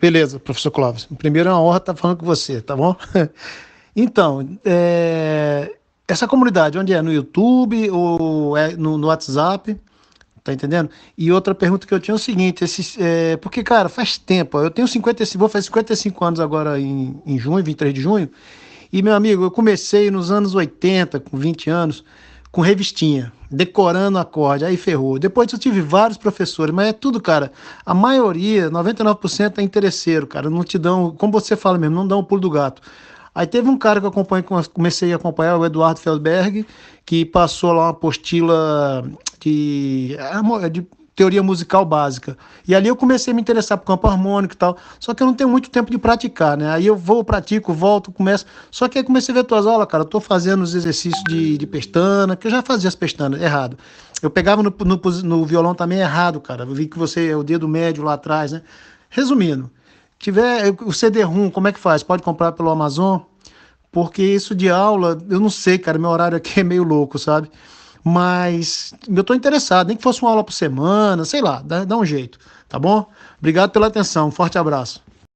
Beleza, professor Clóvis. Primeiro é uma honra estar falando com você, tá bom? Então, é... essa comunidade, onde é? No YouTube ou é no, no, WhatsApp? Tá entendendo? E outra pergunta que eu tinha é o seguinte: esse é... porque, cara, faz tempo, eu tenho 55, vou fazer 55 anos agora em, em junho, 23 de junho, e meu amigo, eu comecei nos anos 80, com 20 anos com revistinha, decorando acorde, aí ferrou. Depois eu tive vários professores, mas é tudo, cara. A maioria, 99% é interesseiro, cara. Não te dão, como você fala mesmo, não dão o pulo do gato. Aí teve um cara que eu acompanho, comecei a acompanhar, o Eduardo Feldberg, que passou lá uma apostila é é de, de teoria musical básica. E ali eu comecei a me interessar por campo harmônico e tal. Só que eu não tenho muito tempo de praticar, né? Aí eu vou, pratico, volto, começo. Só que aí comecei a ver tuas aulas, cara. Eu tô fazendo os exercícios de, de pestana, que eu já fazia as pestanas errado. Eu pegava no, no, no violão também errado, cara. Eu vi que você é o dedo médio lá atrás, né? Resumindo, tiver o CD-ROM, como é que faz? Pode comprar pelo Amazon? Porque isso de aula, eu não sei, cara. Meu horário aqui é meio louco, sabe? Mas eu estou interessado, nem que fosse uma aula por semana, sei lá, dá, dá um jeito, tá bom? Obrigado pela atenção, um forte abraço.